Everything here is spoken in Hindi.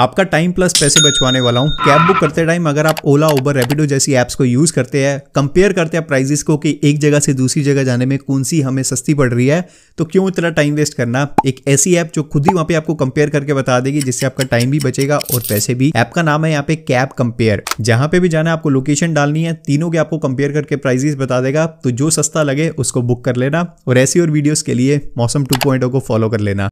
आपका टाइम प्लस पैसे बचवाने वाला हूँ कैब बुक करते टाइम अगर आप ओला उबर रेपिडो जैसी ऐप्स को यूज़ करते हैं कंपेयर करते हैं प्राइजेस को कि एक जगह से दूसरी जगह जाने में कौन सी हमें सस्ती पड़ रही है तो क्यों इतना टाइम वेस्ट करना एक ऐसी ऐप जो खुद ही वहाँ पे आपको कंपेयर करके बता देगी जिससे आपका टाइम भी बचेगा और पैसे भी ऐप का नाम है यहाँ पे कैब कंपेयर जहाँ पे भी जाना है आपको लोकेशन डालनी है तीनों के आपको कंपेयर करके प्राइजेस बता देगा तो जो सस्ता लगे उसको बुक कर लेना और ऐसी और वीडियोज़ के लिए मौसम टू oh को फॉलो कर लेना